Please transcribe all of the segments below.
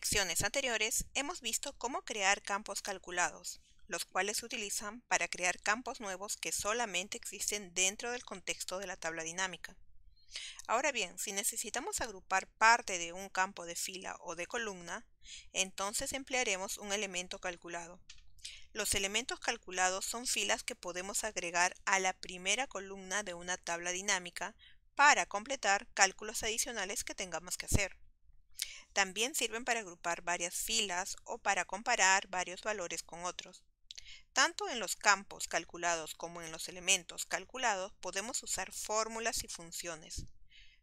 En lecciones anteriores hemos visto cómo crear campos calculados, los cuales se utilizan para crear campos nuevos que solamente existen dentro del contexto de la tabla dinámica. Ahora bien, si necesitamos agrupar parte de un campo de fila o de columna, entonces emplearemos un elemento calculado. Los elementos calculados son filas que podemos agregar a la primera columna de una tabla dinámica para completar cálculos adicionales que tengamos que hacer. También sirven para agrupar varias filas o para comparar varios valores con otros. Tanto en los campos calculados como en los elementos calculados podemos usar fórmulas y funciones.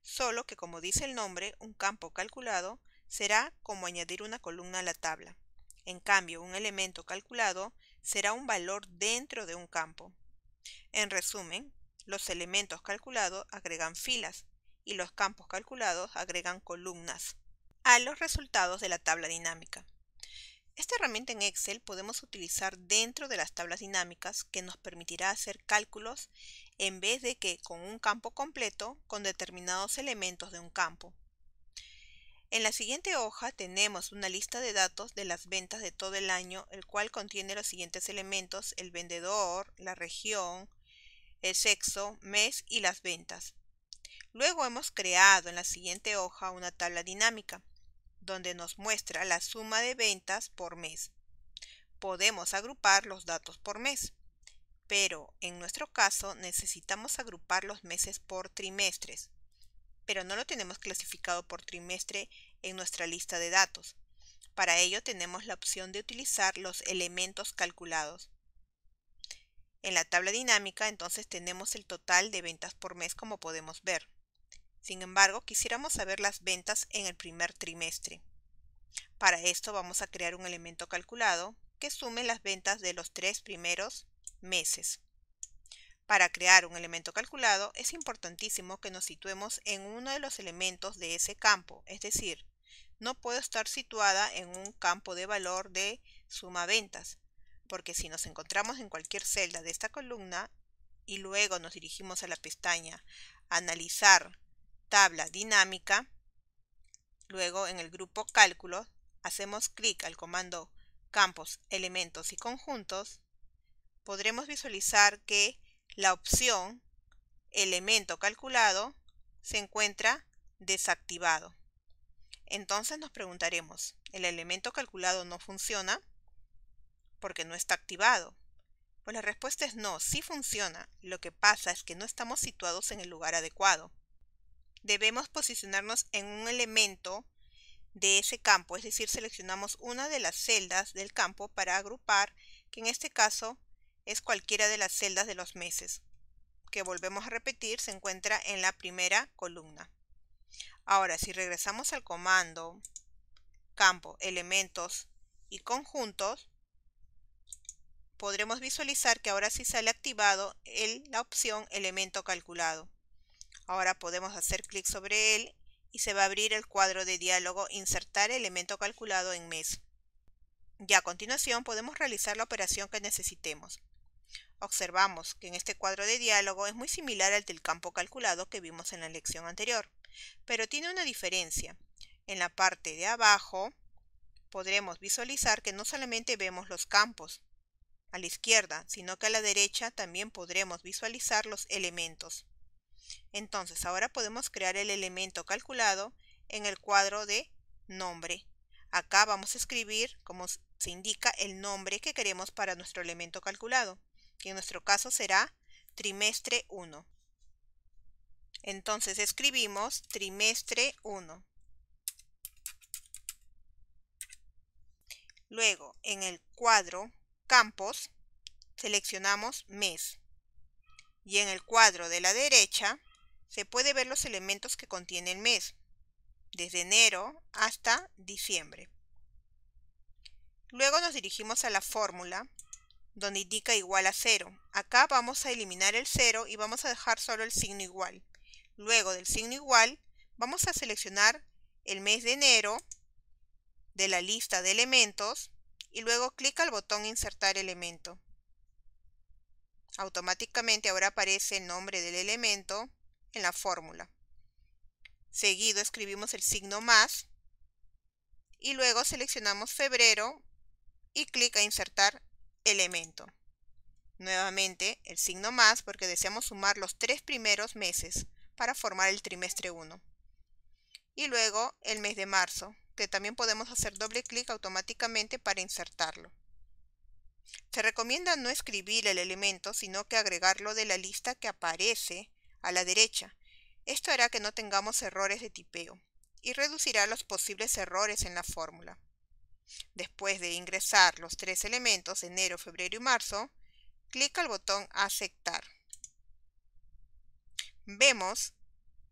Solo que como dice el nombre, un campo calculado será como añadir una columna a la tabla. En cambio, un elemento calculado será un valor dentro de un campo. En resumen, los elementos calculados agregan filas y los campos calculados agregan columnas a los resultados de la tabla dinámica. Esta herramienta en Excel podemos utilizar dentro de las tablas dinámicas que nos permitirá hacer cálculos en vez de que con un campo completo con determinados elementos de un campo. En la siguiente hoja tenemos una lista de datos de las ventas de todo el año, el cual contiene los siguientes elementos, el vendedor, la región, el sexo, mes y las ventas. Luego hemos creado en la siguiente hoja una tabla dinámica donde nos muestra la suma de ventas por mes. Podemos agrupar los datos por mes, pero en nuestro caso necesitamos agrupar los meses por trimestres, pero no lo tenemos clasificado por trimestre en nuestra lista de datos. Para ello tenemos la opción de utilizar los elementos calculados. En la tabla dinámica entonces tenemos el total de ventas por mes como podemos ver. Sin embargo, quisiéramos saber las ventas en el primer trimestre. Para esto vamos a crear un elemento calculado que sume las ventas de los tres primeros meses. Para crear un elemento calculado es importantísimo que nos situemos en uno de los elementos de ese campo, es decir, no puedo estar situada en un campo de valor de suma ventas, porque si nos encontramos en cualquier celda de esta columna y luego nos dirigimos a la pestaña Analizar tabla dinámica, luego en el grupo cálculo hacemos clic al comando campos, elementos y conjuntos, podremos visualizar que la opción elemento calculado se encuentra desactivado. Entonces nos preguntaremos, ¿el elemento calculado no funciona? Porque no está activado. Pues la respuesta es no, sí funciona. Lo que pasa es que no estamos situados en el lugar adecuado debemos posicionarnos en un elemento de ese campo, es decir, seleccionamos una de las celdas del campo para agrupar, que en este caso es cualquiera de las celdas de los meses, que volvemos a repetir, se encuentra en la primera columna. Ahora, si regresamos al comando campo, elementos y conjuntos, podremos visualizar que ahora sí sale activado el, la opción elemento calculado. Ahora podemos hacer clic sobre él y se va a abrir el cuadro de diálogo Insertar elemento calculado en mes. Ya a continuación podemos realizar la operación que necesitemos. Observamos que en este cuadro de diálogo es muy similar al del campo calculado que vimos en la lección anterior, pero tiene una diferencia. En la parte de abajo podremos visualizar que no solamente vemos los campos a la izquierda, sino que a la derecha también podremos visualizar los elementos. Entonces, ahora podemos crear el elemento calculado en el cuadro de nombre. Acá vamos a escribir, como se indica, el nombre que queremos para nuestro elemento calculado, que en nuestro caso será trimestre 1. Entonces escribimos trimestre 1. Luego, en el cuadro Campos, seleccionamos mes. Y en el cuadro de la derecha, se puede ver los elementos que contiene el mes, desde enero hasta diciembre. Luego nos dirigimos a la fórmula, donde indica igual a cero. Acá vamos a eliminar el cero y vamos a dejar solo el signo igual. Luego del signo igual, vamos a seleccionar el mes de enero de la lista de elementos y luego clic al botón insertar elemento. Automáticamente ahora aparece el nombre del elemento, en la fórmula. Seguido escribimos el signo más y luego seleccionamos febrero y clic a insertar elemento. Nuevamente el signo más porque deseamos sumar los tres primeros meses para formar el trimestre 1. Y luego el mes de marzo, que también podemos hacer doble clic automáticamente para insertarlo. Se recomienda no escribir el elemento, sino que agregarlo de la lista que aparece a la derecha. Esto hará que no tengamos errores de tipeo y reducirá los posibles errores en la fórmula. Después de ingresar los tres elementos enero, febrero y marzo, clic al botón Aceptar. Vemos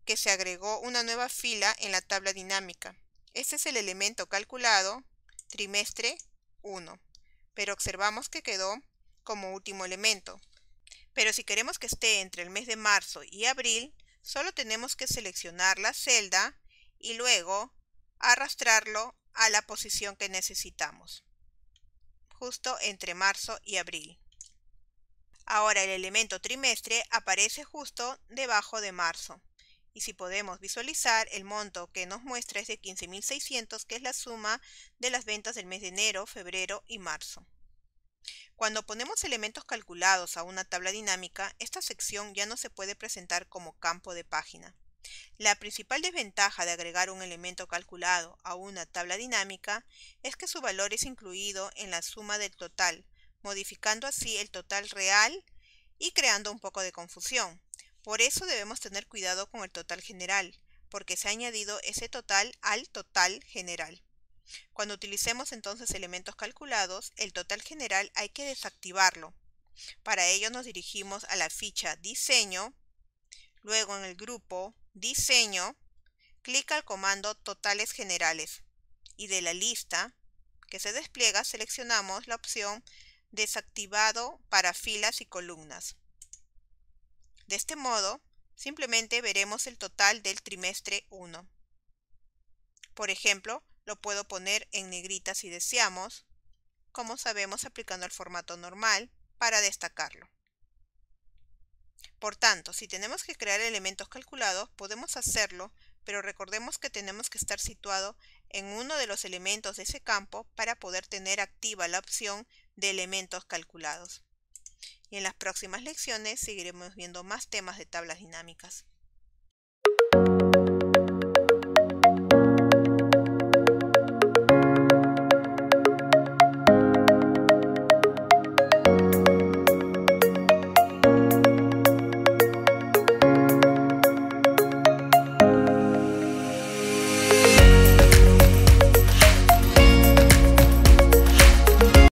que se agregó una nueva fila en la tabla dinámica. Este es el elemento calculado trimestre 1, pero observamos que quedó como último elemento, pero si queremos que esté entre el mes de marzo y abril, solo tenemos que seleccionar la celda y luego arrastrarlo a la posición que necesitamos, justo entre marzo y abril. Ahora el elemento trimestre aparece justo debajo de marzo. Y si podemos visualizar, el monto que nos muestra es de 15.600, que es la suma de las ventas del mes de enero, febrero y marzo. Cuando ponemos elementos calculados a una tabla dinámica, esta sección ya no se puede presentar como campo de página. La principal desventaja de agregar un elemento calculado a una tabla dinámica es que su valor es incluido en la suma del total, modificando así el total real y creando un poco de confusión. Por eso debemos tener cuidado con el total general, porque se ha añadido ese total al total general. Cuando utilicemos entonces elementos calculados, el total general hay que desactivarlo. Para ello nos dirigimos a la ficha Diseño, luego en el grupo Diseño, clic al comando Totales Generales y de la lista que se despliega seleccionamos la opción Desactivado para filas y columnas. De este modo, simplemente veremos el total del trimestre 1. Por ejemplo, lo puedo poner en negrita si deseamos, como sabemos aplicando el formato normal para destacarlo. Por tanto, si tenemos que crear elementos calculados, podemos hacerlo, pero recordemos que tenemos que estar situado en uno de los elementos de ese campo para poder tener activa la opción de elementos calculados. Y en las próximas lecciones seguiremos viendo más temas de tablas dinámicas.